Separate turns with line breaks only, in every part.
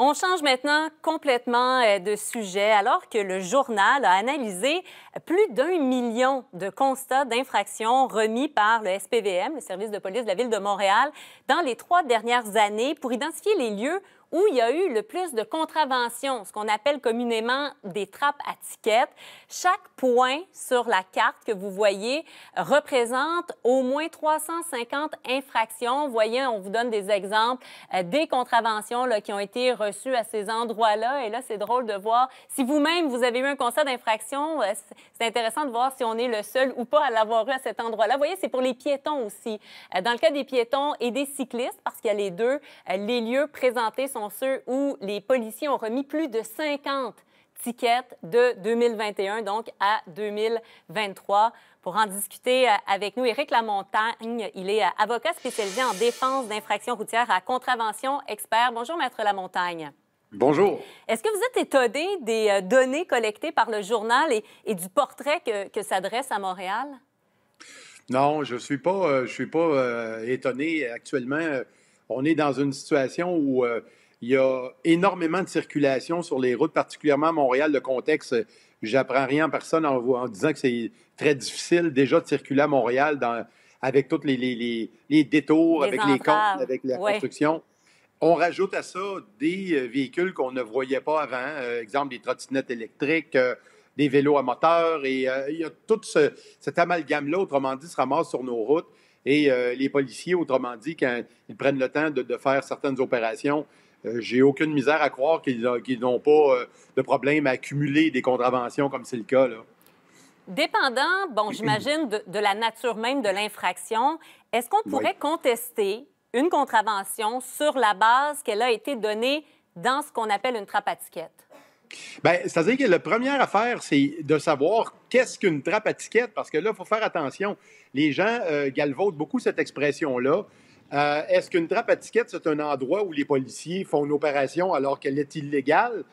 On change maintenant complètement euh, de sujet alors que le journal a analysé plus d'un million de constats d'infraction remis par le SPVM, le service de police de la ville de Montréal, dans les trois dernières années pour identifier les lieux où il y a eu le plus de contraventions, ce qu'on appelle communément des trappes à tickets. Chaque point sur la carte que vous voyez représente au moins 350 infractions. Voyez, on vous donne des exemples euh, des contraventions qui ont été reçues à ces endroits-là. Et là, c'est drôle de voir si vous-même, vous avez eu un constat d'infraction, euh, c'est intéressant de voir si on est le seul ou pas à l'avoir eu à cet endroit-là. Vous voyez, c'est pour les piétons aussi. Euh, dans le cas des piétons et des cyclistes, parce qu'il y a les deux, les lieux présentés sont ceux où les policiers ont remis plus de 50 tickets de 2021 donc à 2023. Pour en discuter euh, avec nous, Éric Lamontagne, il est euh, avocat spécialisé en défense d'infractions routières à contravention expert. Bonjour, Maître Lamontagne. Bonjour. Est-ce que vous êtes étonné des euh, données collectées par le journal et, du portrait que, s'adresse à Montréal?
Non, je ne suis pas, je suis pas étonné actuellement. On est dans une situation où il y a énormément de circulation sur les routes, particulièrement à Montréal. Le contexte, j'apprends rien en personne en, en disant que c'est très difficile déjà de circuler à Montréal dans, avec tous les, les, détours, avec les comptes, avec la construction. On rajoute à ça des euh, véhicules qu'on ne voyait pas avant, euh, exemple des trottinettes électriques, euh, des vélos à moteur, et il y a tout cet amalgame-là, autrement dit, se ramasse sur nos routes. Et les policiers, autrement dit, quand ils prennent le temps de, de faire certaines opérations, euh, j'ai aucune misère à croire qu'ils n'ont pas euh, de problème à accumuler des contraventions comme c'est le cas. Là.
Dépendant, bon, j'imagine, de, la nature même de l'infraction, est-ce qu'on pourrait contester une contravention sur la base qu'elle a été donnée dans ce qu'on appelle une trappe à
ben, c'est-à-dire que la première affaire, c'est de savoir qu'est-ce qu'une trappe à parce que là, il faut faire attention. Les gens euh, galvaudent beaucoup cette expression-là. Euh, est-ce qu'une trappe à tickets, c'est un endroit où les policiers font une opération alors qu'elle est illégale?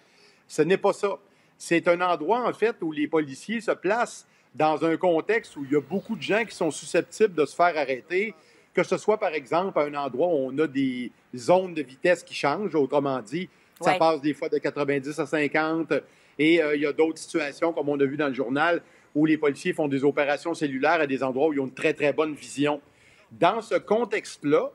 Ce n'est pas ça. C'est un endroit, en fait, où les policiers se placent dans un contexte où il y a beaucoup de gens qui sont susceptibles de se faire arrêter, que ce soit, par exemple, à un endroit où on a des zones de vitesse qui changent, autrement dit, ça passe des fois de 90 à 50, et euh, il y a d'autres situations, comme on a vu dans le journal, où les policiers font des opérations cellulaires à des endroits où ils ont une très, très bonne vision dans ce contexte-là,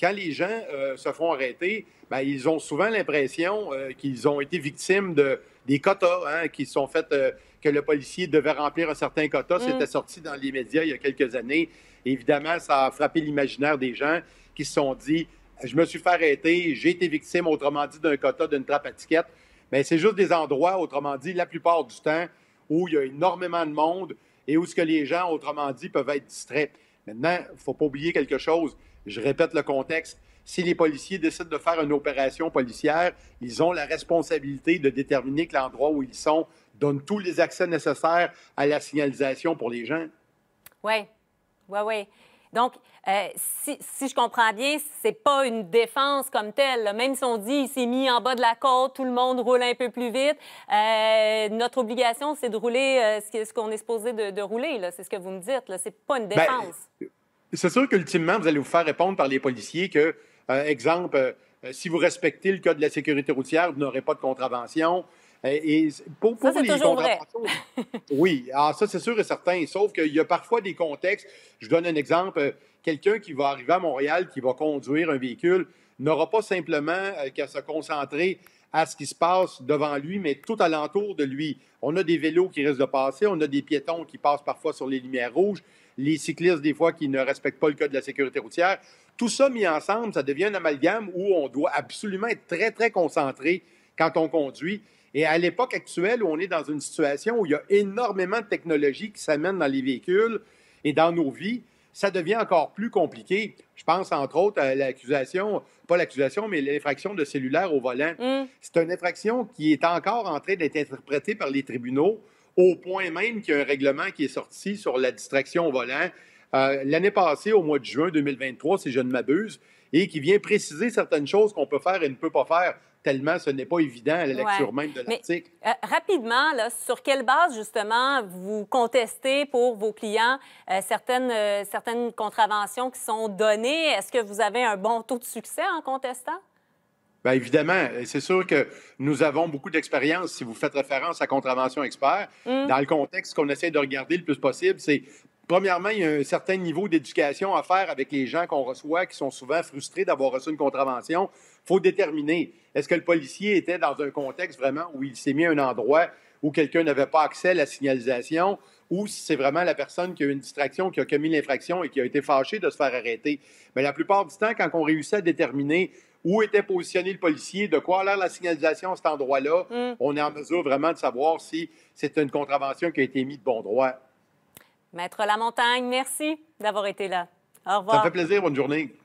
quand les gens euh, se font arrêter, ben, ils ont souvent l'impression euh, qu'ils ont été victimes de, des quotas hein, qui sont faits, euh, que le policier devait remplir un certain quota. Mm. C'était sorti dans les médias il y a quelques années. Évidemment, ça a frappé l'imaginaire des gens qui se sont dit Je me suis fait arrêter, j'ai été victime, autrement dit, d'un quota, d'une trappe à Mais ben, c'est juste des endroits, autrement dit, la plupart du temps, où il y a énormément de monde et où ce que les gens, autrement dit, peuvent être distraits. Maintenant, il ne faut pas oublier quelque chose. Je répète le contexte. Si les policiers décident de faire une opération policière, ils ont la responsabilité de déterminer que l'endroit où ils sont donne tous les accès nécessaires à la signalisation pour les gens.
Oui, oui, oui. Donc, euh, si, je comprends bien, c'est pas une défense comme telle. Même si on dit il s'est mis en bas de la côte, tout le monde roule un peu plus vite, euh, notre obligation, c'est de rouler euh, ce qu'on est supposé de, rouler. C'est ce que vous me dites. C'est pas une ben, défense.
c'est sûr qu'ultimement, vous allez vous faire répondre par les policiers que, exemple, si vous respectez le code de la sécurité routière, vous n'aurez pas de contravention. Euh, et pour, pour ça, c'est toujours oui, alors ah, ça, c'est sûr et certain. Sauf qu'il y a parfois des contextes. Je donne un exemple. Euh, quelqu'un qui va arriver à Montréal, qui va conduire un véhicule, n'aura pas simplement euh, qu'à se concentrer à ce qui se passe devant lui, mais tout alentour de lui. On a des vélos qui risquent de passer, on a des piétons qui passent parfois sur les lumières rouges, les cyclistes des fois qui ne respectent pas le code de la sécurité routière. Tout ça mis ensemble, ça devient un amalgame où on doit absolument être très, très concentré quand on conduit. Et à l'époque actuelle où on est dans une situation où il y a énormément de technologies qui s'amènent dans les véhicules et dans nos vies, ça devient encore plus compliqué. Je pense entre autres à l'accusation, pas l'accusation, mais l'infraction de cellulaire au volant. Mm. C'est une infraction qui est encore en train d'être interprétée par les tribunaux au point même qu'il y a un règlement qui est sorti sur la distraction au volant euh, l'année passée, au mois de juin 2023, si je ne m'abuse, et qui vient préciser certaines choses qu'on peut faire et ne peut pas faire tellement ce n'est pas évident à la lecture même de l'article.
Euh, rapidement, sur quelle base, justement, vous contestez pour vos clients euh, certaines, euh, certaines contraventions qui sont données? Est-ce que vous avez un bon taux de succès en contestant?
Bien, évidemment, c'est sûr que nous avons beaucoup d'expérience si vous faites référence à Contravention Expert. Hum. Dans le contexte qu'on essaie de regarder le plus possible, c'est Premièrement, il y a un certain niveau d'éducation à faire avec les gens qu'on reçoit qui sont souvent frustrés d'avoir reçu une contravention. Il faut déterminer, est-ce que le policier était dans un contexte vraiment où il s'est mis à un endroit où quelqu'un n'avait pas accès à la signalisation ou si c'est vraiment la personne qui a eu une distraction, qui a commis l'infraction et qui a été fâchée de se faire arrêter. Mais la plupart du temps, quand on réussit à déterminer où était positionné le policier, de quoi a l'air la signalisation à cet endroit-là, mm. on est en mesure vraiment de savoir si c'est une contravention qui a été mise de bon droit
Maître Montagne, merci d'avoir été là. Au revoir. Ça fait
plaisir. Bonne journée.